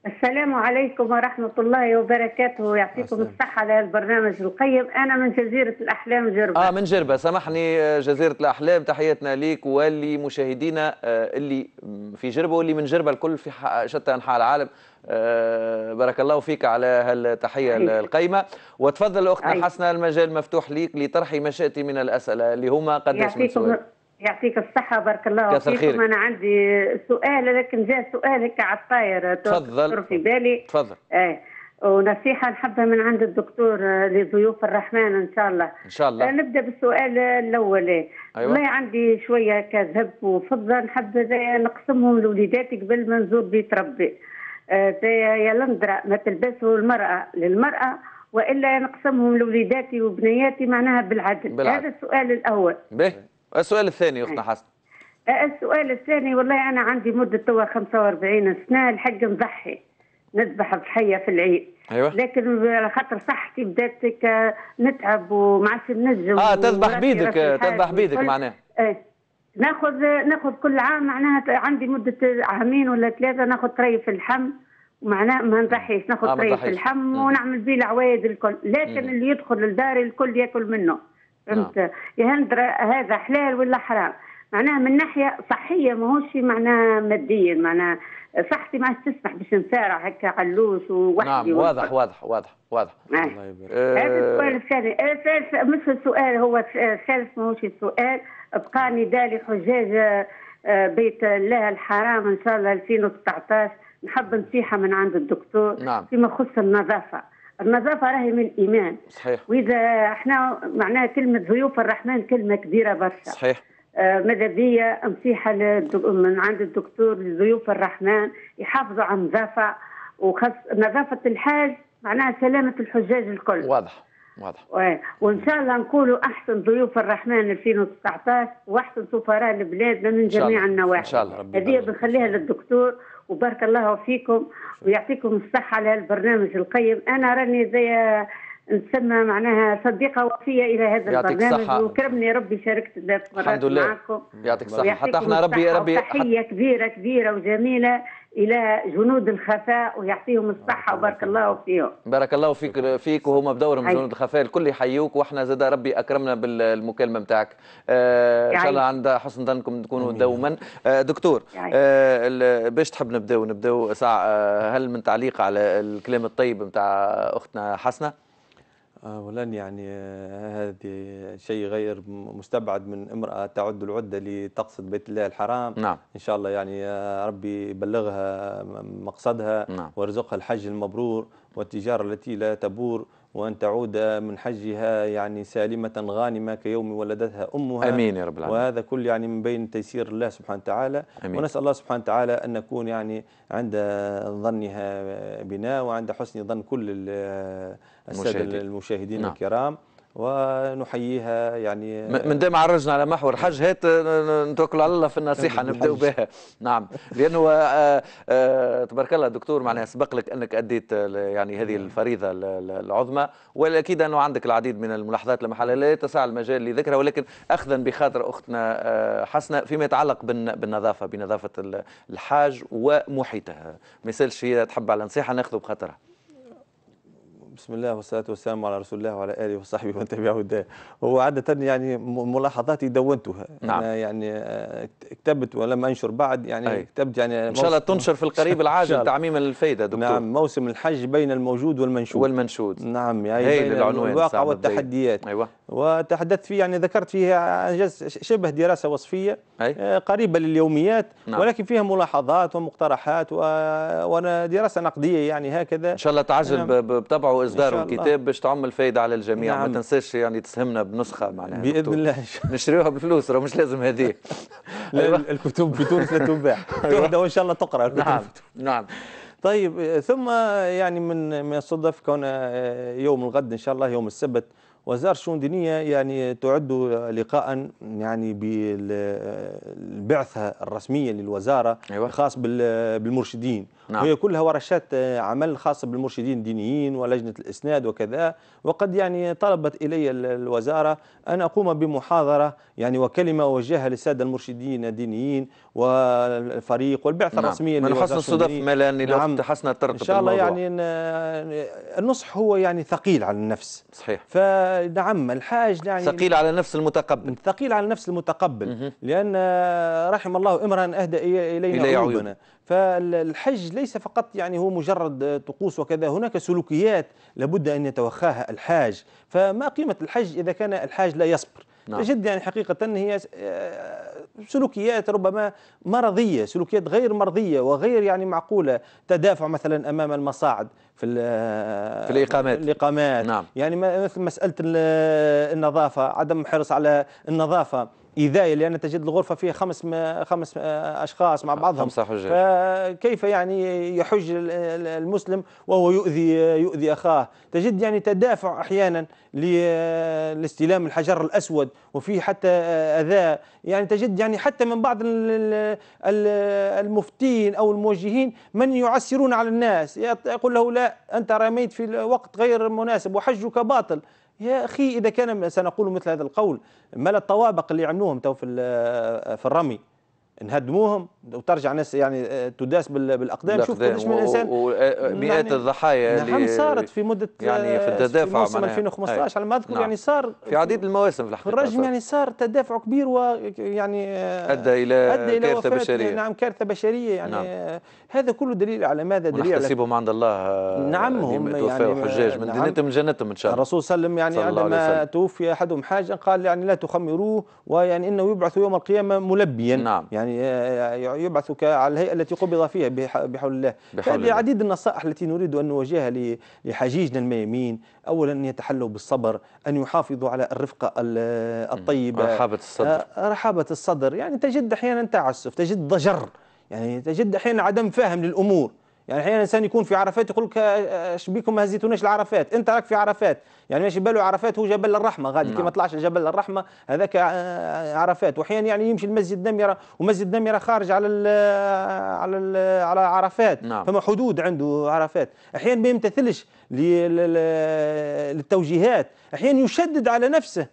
السلام عليكم ورحمة الله وبركاته ويعطيكم الصحة على البرنامج القيم أنا من جزيرة الأحلام جربة آه من جربة سامحني آه، جزيرة الأحلام تحياتنا ليك واللي مشاهدينا آه، اللي في جربة واللي من جربة الكل في شتى أنحاء العالم آه، بارك الله فيك على هالتحية القيمة وتفضل أختنا حسنة المجال مفتوح ليك لطرح ما شئت من الأسئلة اللي هما قد من سؤال يعطيك الصحة بارك الله فيكم أنا عندي سؤال لكن جاء سؤال هيك على الطاير تفضل في بالي تفضل إيه ونصيحة نحبها من عند الدكتور آه، لضيوف الرحمن إن شاء الله إن شاء الله آه، نبدأ بالسؤال الأول أيوة. ما عندي شوية كذهب وفضة نحب نقسمهم لوليداتي قبل ما نزور بيت ربي آه، يا لندرة ما تلبسه المرأة للمرأة والا نقسمهم لوليداتي وبنياتي معناها بالعدل, بالعدل. هذا السؤال الاول به السؤال الثاني يا اختنا إيه. حسن أه، السؤال الثاني والله انا عندي مده توا 45 سنه الحق نضحي نذبح ضحيه في العيد ايوه لكن خاطر صحتي بدات آه، نتعب وما عادش ننجم اه تذبح بيدك تذبح بيدك معناها ايه ناخذ ناخذ كل عام معناها عندي مده عامين ولا ثلاثه ناخذ طري في اللحم معناه ما نضحيش ناخذ آه طري في اللحم ونعمل به العوايد الكل لكن اللي يدخل لداري الكل ياكل منه نعم. فهمت يا يعني هند هذا حلال ولا حرام معناها من ناحيه صحيه ماهوش معناها ماديا معناها صحتي ما تسمح باش نسارع هكا علوش ووحدي نعم واضح واضح واضح واضح آه. الله يبارك هذا آه. السؤال الثاني آه، الثالث مش السؤال هو الثالث آه، ماهوش السؤال بقى دالي حجاج بيت الله الحرام ان شاء الله 2019 نحب نصيحه من عند الدكتور نعم. فيما يخص النظافه النظافه راهي من الايمان صحيح واذا احنا معناها كلمه ضيوف الرحمن كلمه كبيره برشا صحيح آه ماذا بيا نصيحه من عند الدكتور لضيوف الرحمن يحافظوا على النظافه وخاص نظافه الحاج معناها سلامه الحجاج الكل واضح واضح وان شاء الله نقولوا احسن ضيوف الرحمن 2019 واحسن سفراء لبلادنا من جميع النواحي ان شاء الله هذه بنخليها للدكتور وبارك الله فيكم ويعطيكم الصحة على البرنامج القيم أنا راني زي نسمى معناها صديقة وفية إلى هذا البرنامج صحة. وكرمني ربي شاركت ذات الحمد لله معكم يعطيك صحة حتى احنا ربي ربي تحية كبيرة كبيرة وجميلة الى جنود الخفاء ويعطيهم الصحه وبارك الله فيهم بارك الله فيك فيك وهما بدورهم جنود الخفاء الكل يحيوك واحنا زاد ربي اكرمنا بالمكالمه نتاعك آه، ان شاء الله يعني- عند حسن ظنكم تكونوا دوما آه، دكتور يعني- آه، باش تحب نبداو نبداو ساعه هل من تعليق على الكلام الطيب نتاع اختنا حسنه أولا آه، يعني آه، هذه شيء غير مستبعد من امرأة تعد العدة لتقصد بيت الله الحرام نعم. إن شاء الله يعني آه، ربي يبلغها مقصدها نعم. ويرزقها الحج المبرور والتجارة التي لا تبور وأن تعود من حجها يعني سالمة غانمة كيوم ولدتها أمها أمين يا رب العالمين وهذا كل يعني من بين تيسير الله سبحانه وتعالى أمين ونسأل الله سبحانه وتعالى أن نكون يعني عند ظنها بنا وعند حسن ظن كل السادة المشاهدين نعم. الكرام ونحييها يعني من دام عرجنا على محور حج هات نتوكل على الله في النصيحه نبداو بها نعم لانه آآ آه، آآ آه، تبارك الله الدكتور معناها سبق لك انك اديت آه، يعني هذه نعم. الفريضه العظمى والاكيد انه عندك العديد من الملاحظات لمحلها لا يتسع المجال لذكرها ولكن اخذا بخاطر اختنا حسنه فيما يتعلق بالنظافه بنظافه الحاج ومحيطه ما يسالش هي تحب على نصيحه ناخذه بخاطرها بسم الله والصلاة والسلام على رسول الله وعلى آله وصحبه ومن تبعه هداه هو عادة يعني ملاحظاتي دونتها نعم. أنا يعني آه، كتبت ولم أنشر بعد يعني أي. كتبت يعني إن شاء الله تنشر في القريب [laughs] العاجل تعميم الفائده دكتور نعم موسم الحج بين الموجود والمنشود والمنشود نعم يعني هي العنوان الواقع والتحديات أيوة. وتحدثت فيه يعني ذكرت فيها انجزت شبه دراسه وصفيه أي. آه، قريبه لليوميات نعم. ولكن فيها ملاحظات ومقترحات و... ودراسه نقديه يعني هكذا ان شاء الله تعجل نعم. بطبعه اصدار الكتاب باش تعمل فايده على الجميع نعم. ما تنساش يعني تسهمنا بنسخه معناها باذن الله نشريوها بفلوس راه مش لازم هذه [laughs] أيوة. الكتب في تونس لا تباع [laughs] أيوة. تهدى وان شاء الله تقرا نعم نعم طيب ثم يعني من من الصدف كون آه، يوم الغد ان شاء الله يوم السبت وزارة الشؤون الدينية يعني تعد لقاء يعني بالبعثة الرسمية للوزارة أيوة. الخاص بالمرشدين نعم. وهي كلها ورشات آه، عمل خاصة بالمرشدين الدينيين ولجنة الإسناد وكذا وقد يعني طلبت إلي الوزارة أن أقوم بمحاضرة يعني وكلمة أوجهها للسادة المرشدين الدينيين والفريق والبعثة نعم. الرسمية من حسن الصدف ما لو نعم. حسن ترتب إن شاء الله الموضوع. يعني آه، النصح هو يعني ثقيل على النفس صحيح فنعم الحاج يعني ثقيل على نفس المتقبل ثقيل على نفس المتقبل مه. لأن آه، رحم الله امرأ أهدى إلينا عيوبنا فالحج ليس فقط يعني هو مجرد طقوس وكذا هناك سلوكيات لابد أن يتوخاها الحاج فما قيمة الحج إذا كان الحاج لا يصبر نعم. جد يعني حقيقة هي آه، سلوكيات ربما مرضية سلوكيات غير مرضية وغير يعني معقولة تدافع مثلا أمام المصاعد في آه، في الإقامات الإقامات نعم. يعني مثل مسألة آه، النظافة عدم حرص على النظافة ايذائي لان تجد الغرفه فيها خمس خمس آه، اشخاص مع بعضهم خمسه حجاج فكيف يعني يحج المسلم وهو يؤذي يؤذي اخاه تجد يعني تدافع احيانا لاستلام الحجر الاسود وفي حتى آه، اذى يعني تجد يعني حتى من بعض المفتين او الموجهين من يعسرون على الناس يقول له لا انت رميت في وقت غير مناسب وحجك باطل يا أخي إذا كان سنقول مثل هذا القول مال الطوابق اللي عملوهم تو في الرمي نهدموهم وترجع ناس يعني آه، تداس بالاقدام شوف قداش من انسان ومئات آه، يعني الضحايا نعم، اللي نعم صارت في مده يعني في آه، التدافع في موسم 2015 على ما اذكر نعم يعني صار في عديد المواسم في الحقيقه الرجم يعني صار تدافع كبير ويعني ادى الى ادى الى كارثه بشريه نعم كارثه بشريه يعني نعم هذا كله دليل على ماذا دليل ونحتسبهم عند الله نعم هم يعني حجاج من نعم دينتهم جنتهم ان شاء الله الرسول صلى الله عليه وسلم يعني عندما توفي احدهم حاجه قال يعني لا تخمروه ويعني انه يبعث يوم القيامه ملبيا نعم يعني يبعثك على الهيئة التي قبض فيها بحول الله عديد النصائح التي نريد أن نوجهها لحجيجنا الميامين أولا أن يتحلوا بالصبر أن يحافظوا على الرفقة الطيبة رحابة الصدر آه، رحابة الصدر يعني تجد أحيانا تعسف تجد ضجر يعني تجد أحيانا عدم فهم للأمور يعني احيانا الانسان يكون في عرفات يقول لك اش آه، بيكم ما هزيتوناش العرفات انت راك في عرفات يعني ماشي باله عرفات هو جبل الرحمه غادي نعم. كي ما طلعش لجبل الرحمه هذاك آه، عرفات واحيانا يعني يمشي لمسجد دميره ومسجد دميره خارج على الـ آه، على الـ على عرفات نعم. فما حدود عنده عرفات احيانا ما يمتثلش للتوجيهات احيانا يشدد على نفسه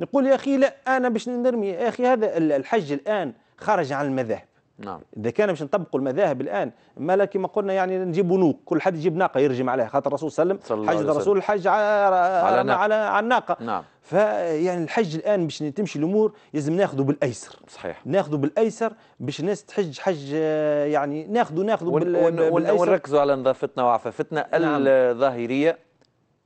نقول يا اخي لا انا باش نرمي يا اخي هذا الحج الان خرج عن المذاهب نعم اذا كان باش نطبقوا المذاهب الان ما كما قلنا يعني نجيب نوق كل حد يجيب ناقه يرجم عليها خاطر الرسول صلى الله عليه وسلم حج الرسول الحج على على, على, الناقه نعم فيعني الحج الان باش تمشي الامور لازم ناخذه بالايسر صحيح ناخذه بالايسر باش الناس تحج حج يعني ناخذه ناخذه ون بالايسر ونركزوا على نظافتنا وعفافتنا نعم. الظاهريه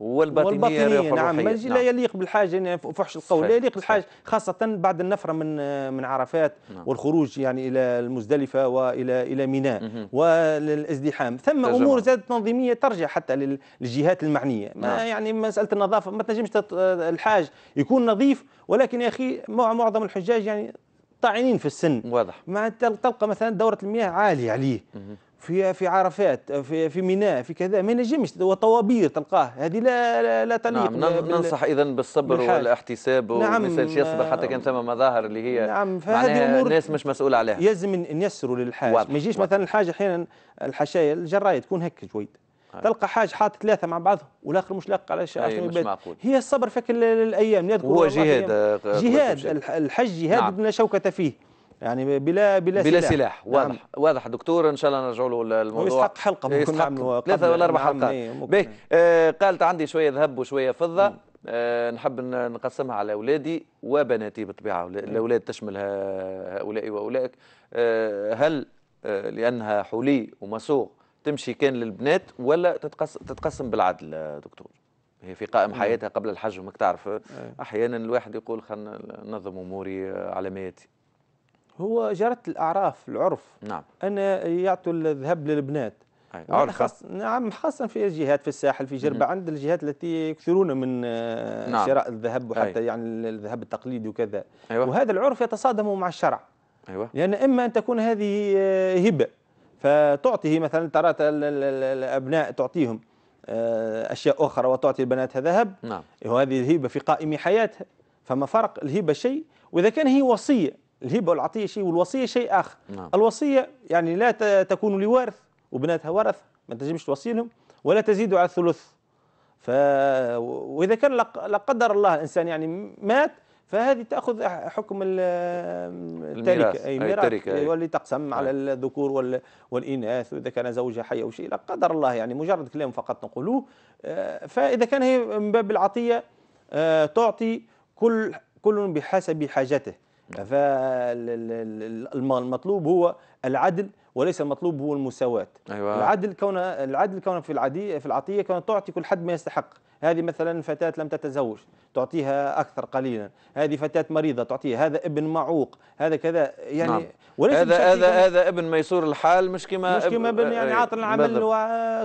والباطنيه, والباطنية نعم لا نعم. يليق بالحاجه يعني فحش القول لا يليق بالحاجه خاصه بعد النفره من من عرفات نعم. والخروج يعني الى المزدلفه والى الى ميناء مه. والازدحام ثم تجمع. امور زاد تنظيميه ترجع حتى للجهات المعنيه ما نعم. يعني مساله النظافه ما تنجمش الحاج يكون نظيف ولكن يا اخي معظم الحجاج يعني طاعنين في السن واضح مع تلقى مثلا دوره المياه عاليه عليه مه. في في عرفات في في ميناء في كذا ما ينجمش وطوابير تلقاه هذه لا لا, لا نعم، تليق نعم ننصح اذا بالصبر بالحاجة. والاحتساب نعم والانسان يصبر حتى كان ثم مظاهر اللي هي نعم فهذه امور الناس مش مسؤول عليها لازم نيسروا للحاج ما يجيش مثلا الحاج احيانا الحشايا الجرايه تكون هكا جويد آه. تلقى حاج حاط ثلاثة مع بعضهم والآخر مش لاقى على شيء هي الصبر فك الأيام هو جهاد آه، جهاد الحج جهاد نعم. بلا شوكة فيه يعني بلا بلا, بلا سلاح, سلاح. نعم. واضح نعم. واضح دكتور ان شاء الله نرجع له الموضوع يستحق حلقه ممكن نعملوا ثلاثه ولا اربع يعني، حلقات باهي قالت عندي شويه ذهب وشويه فضه أه نحب نقسمها على اولادي وبناتي بالطبيعه الاولاد تشمل هؤلاء واولئك أه هل آه، لانها حلي ومسوق تمشي كان للبنات ولا تتقسم تتقسم بالعدل آه، دكتور هي في قائم حياتها قبل الحج وما تعرف احيانا الواحد يقول خلينا ننظم اموري آه، على ميتي هو جرت الاعراف العرف نعم ان يعطوا الذهب للبنات أيوة. خاص... نعم خاصة في الجهات في الساحل في جربة عند الجهات التي يكثرون من آه، نعم. شراء الذهب وحتى أي. يعني الذهب التقليدي وكذا أيوة. وهذا العرف يتصادم مع الشرع أيوة. لأن إما أن تكون هذه آه، هبة فتعطيه مثلا ترى الأبناء تعطيهم آه، أشياء أخرى وتعطي البنات ذهب نعم. وهذه الهبة في قائم حياتها فما فرق الهبة شيء وإذا كان هي وصية الهبه والعطيه شيء والوصيه شيء اخر نعم. الوصيه يعني لا تكون لوارث وبناتها ورث ما تنجمش توصي لهم ولا تزيد على الثلث ف واذا كان لا قدر الله الانسان يعني مات فهذه تاخذ حكم التركه اي التركه واللي تقسم أي. على الذكور والاناث واذا كان زوجها حي او شيء لا قدر الله يعني مجرد كلام فقط نقولوه آه، فاذا كان هي من باب العطيه آه، تعطي كل كل بحسب حاجته فالمطلوب هو العدل وليس المطلوب هو المساواة أيوة. العدل كون العدل كون في العدي في العطية كون تعطي كل حد ما يستحق هذه مثلا فتاة لم تتزوج تعطيها أكثر قليلا هذه فتاة مريضة تعطيها هذا ابن معوق هذا كذا يعني نعم. وليس هذا هذا هذا ابن ميسور الحال مش كما مش كما ابن يعني عاطل العمل و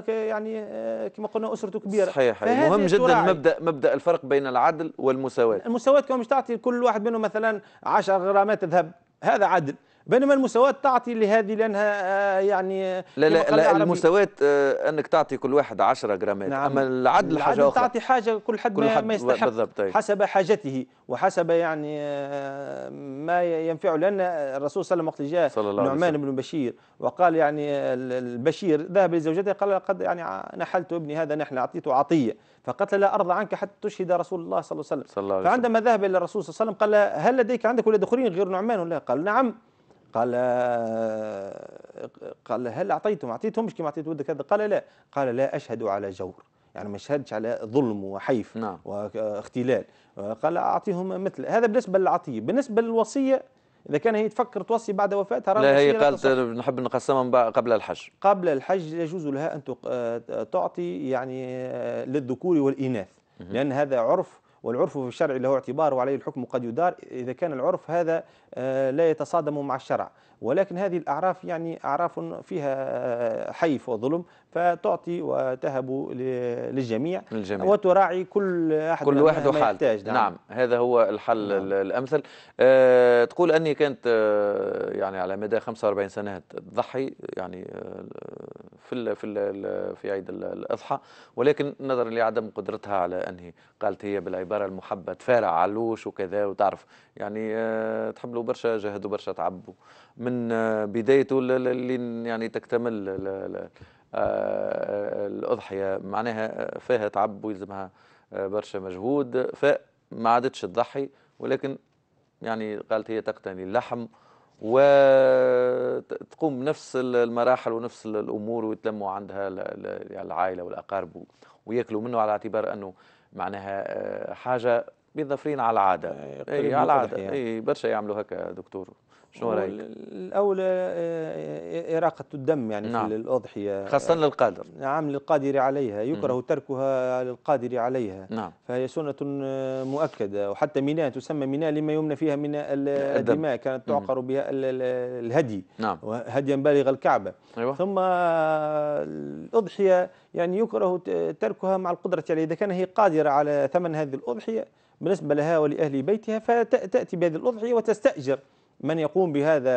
يعني آه، كما قلنا أسرته كبيرة صحيح مهم جدا مبدأ مبدأ الفرق بين العدل والمساواة المساواة كون مش تعطي كل واحد منهم مثلا 10 غرامات ذهب هذا عدل بينما المساواة تعطي لهذه لأنها آه، يعني لا لا, لا المساواة آه، أنك تعطي كل واحد 10 جرامات نعم أما العدل حاجة أخرى تعطي حاجة كل حد, كل حد ما يستحق بالضبط طيب. حسب حاجته وحسب يعني آه، ما ينفعه لأن الرسول صلى الله عليه وسلم وقت جاء نعمان بن بشير وقال يعني البشير ذهب لزوجته قال قد يعني نحلت ابني هذا نحن أعطيته عطية فقالت لا أرضى عنك حتى تشهد رسول الله صلى الله عليه وسلم فعندما ذهب إلى الرسول صلى الله عليه وسلم قال هل لديك عندك ولد آخرين غير نعمان ولا قال نعم قال قال هل اعطيتهم اعطيتهمش كما اعطيت ولدك هذا قال لا قال لا اشهد على جور يعني ما شهدش على ظلم وحيف نعم. واختلال قال اعطيهم مثل هذا بالنسبه للعطيه بالنسبه للوصيه اذا كان هي تفكر توصي بعد وفاتها لا هي قالت نحب نقسمها قبل الحج قبل الحج يجوز لها ان تعطي يعني للذكور والاناث لان هذا عرف والعرف في الشرع له اعتبار وعليه الحكم قد يدار إذا كان العرف هذا آه، لا يتصادم مع الشرع ولكن هذه الأعراف يعني أعراف فيها حيف وظلم فتعطي وتهب للجميع, للجميع. وتراعي كل أحد كل واحد وحال نعم. نعم هذا هو الحل نعم. الأمثل أه تقول أني كانت آه، يعني على مدى 45 سنة تضحي يعني آه، في الـ في الـ في عيد الأضحى ولكن نظرا لعدم قدرتها على أنهي قالت هي بالعبارة المحبة تفارع علوش وكذا وتعرف يعني أه له برشا جهد وبرشا تعب من من آه، بدايته لين يعني تكتمل آه، الاضحيه معناها آه، فيها تعب ويلزمها برشا مجهود فما عادتش تضحي ولكن يعني قالت هي تقتني اللحم وتقوم بنفس المراحل ونفس الامور ويتلموا عندها يعني العائله والاقارب وياكلوا منه على اعتبار انه معناها حاجه متظفرين على العاده اي على العاده اي برشا يعملوا هكا دكتور شنو رايك؟ الاولى آه، آه، اراقه الدم يعني نعم. في الاضحيه خاصه للقادر نعم للقادر عليها يكره مم. تركها للقادر عليها نعم. فهي سنه آه، مؤكده وحتى ميناء تسمى ميناء لما يمنى فيها من الدماء كانت تعقر بها الهدي نعم. هديا بالغ الكعبه أيوة. ثم الاضحيه يعني يكره تركها مع القدره عليها اذا كان هي قادره على ثمن هذه الاضحيه بالنسبه لها ولاهل بيتها فتاتي بهذه الاضحيه وتستاجر من يقوم بهذا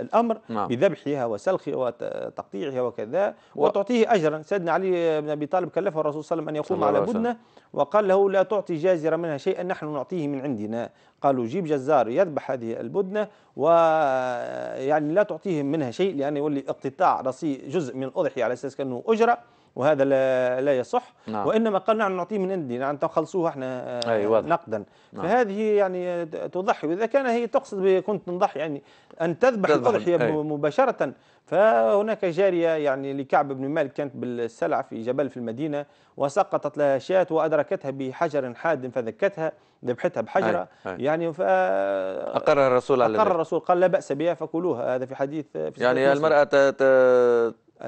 الأمر نعم. بذبحها وسلخها وتقطيعها وكذا و... وتعطيه أجرا سيدنا علي بن أبي طالب كلفه الرسول صلى الله عليه وسلم أن يقوم على بدنة وقال له لا تعطي جازرة منها شيئا نحن نعطيه من عندنا قالوا جيب جزار يذبح هذه البدنة ويعني لا تعطيهم منها شيء لان يولي اقتطاع رصي جزء من الأضحية على أساس كأنه أجرة وهذا لا, لا يصح نعم. وإنما قال نعم نعطيه من عندي نعم تخلصوه احنا أيوة. نقدا نعم. فهذه يعني تضحي وإذا كان هي تقصد كنت نضحي يعني أن تذبح الأضحية أيوة. مباشرة فهناك جارية يعني لكعب بن مالك كانت بالسلع في جبل في المدينة وسقطت لها شاة وأدركتها بحجر حاد فذكتها ذبحتها بحجرة أي. أي. يعني ف... أقر الرسول أقر الرسول قال لا بأس بها فكلوها هذا في حديث في يعني المرأة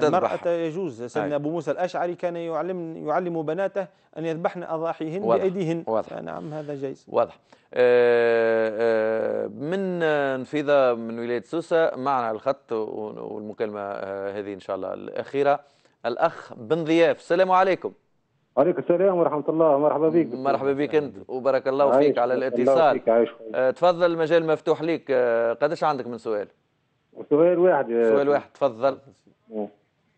المرأة يجوز سيدنا أبو موسى الأشعري كان يعلم يعلم بناته أن يذبحن أضاحيهن واضح. بأيديهن واضح. آه، نعم هذا جيد واضح أه, آه، من نفيذة من ولاية سوسة معنا الخط والمكالمة آه، هذه إن شاء الله الأخيرة الأخ بن ضياف السلام عليكم وعليكم السلام ورحمة الله مرحبا بك مرحبا بك أنت وبارك الله فيك على الاتصال تفضل المجال مفتوح ليك قداش عندك من سؤال؟ سؤال واحد سؤال واحد تفضل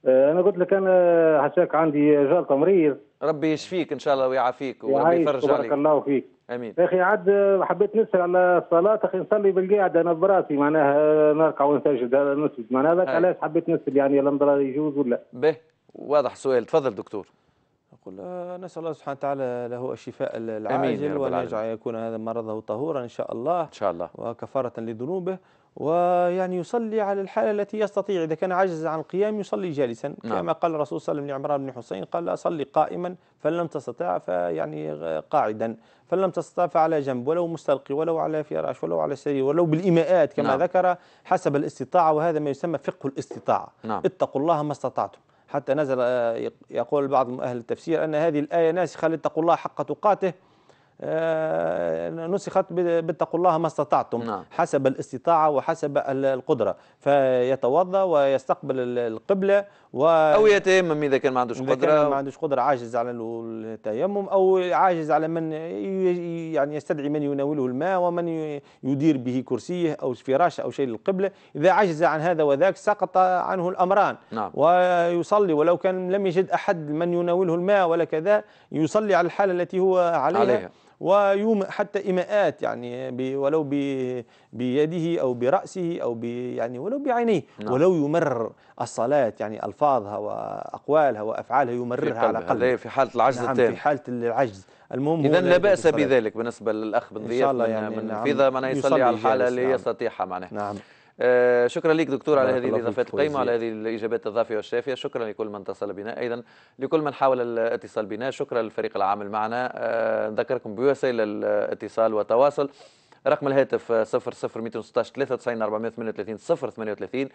آه، انا قلت لك انا عشاك عندي جال تمرير ربي يشفيك ان شاء الله ويعافيك وربي يفرج عليك بارك الله فيك امين يا اخي عاد حبيت نسال على الصلاه اخي نصلي بالقاعده انا براسي معناها نركع ونسجد نسجد معناها هذاك علاش حبيت نسال يعني الامر يجوز ولا به واضح سؤال تفضل دكتور نقول آه، نسال الله سبحانه وتعالى له الشفاء العاجل وان يجعل يكون هذا مرضه طهورا ان شاء الله ان شاء الله وكفاره لذنوبه ويعني يصلي على الحالة التي يستطيع إذا كان عاجز عن القيام يصلي جالسا نعم. كما قال الرسول صلى الله عليه وسلم لعمران بن حسين قال أصلي قائما فإن لم تستطع فيعني قاعدا فإن لم تستطع فعلى جنب ولو مستلقي ولو على فراش ولو على سرير ولو بالإيماءات كما نعم. ذكر حسب الاستطاعة وهذا ما يسمى فقه الاستطاعة نعم. اتقوا الله ما استطعتم حتى نزل آه، يقول بعض أهل التفسير أن هذه الآية ناسخة لاتقوا الله حق تقاته آه، نسخت باتقوا الله ما استطعتم نعم. حسب الاستطاعة وحسب القدرة فيتوضأ ويستقبل القبلة و... أو يتيمم إذا كان ما عندوش قدرة إذا كان ما عندوش قدرة عاجز على التيمم أو عاجز على من يعني يستدعي من يناوله الماء ومن يدير به كرسيه أو فراشه أو شيء للقبلة إذا عجز عن هذا وذاك سقط عنه الأمران نعم. ويصلي ولو كان لم يجد أحد من يناوله الماء ولا كذا يصلي على الحالة التي هو عليها, عليها. ويوم حتى إماءات يعني ولو بيده أو برأسه أو يعني ولو بعينيه نعم. ولو يمرر الصلاة يعني ألفاظها وأقوالها وأفعالها يمررها على قلبه في حالة العجز نعم التام. في حالة العجز المهم اذا لا باس بذلك بالنسبه للأخ بن ضياف ان شاء الله يعني من نعم فيذا معناه يصلي, يصلي على الحاله اللي نعم. معناه نعم آه، شكرا لك دكتور على هذه الاضافات القيمه على هذه الاجابات الضافيه والشافيه شكرا لكل من اتصل بنا ايضا لكل من حاول الاتصال بنا شكرا للفريق العامل معنا آه، نذكركم بوسائل الاتصال والتواصل رقم الهاتف 00216 93 438 038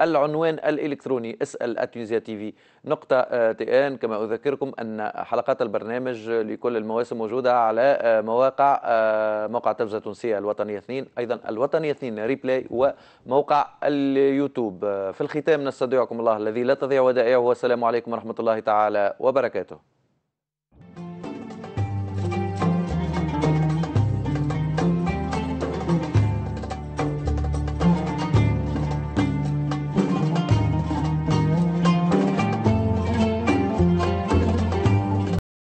العنوان الالكتروني اسال تونسيا تي في نقطه آه، تي ان كما اذكركم ان حلقات البرنامج لكل المواسم موجوده على آه، مواقع آه، موقع التلفزه التونسيه الوطنيه 2 ايضا الوطنيه 2 ريبلاي وموقع اليوتيوب في الختام نستودعكم الله الذي لا تضيع ودائعه والسلام عليكم ورحمه الله تعالى وبركاته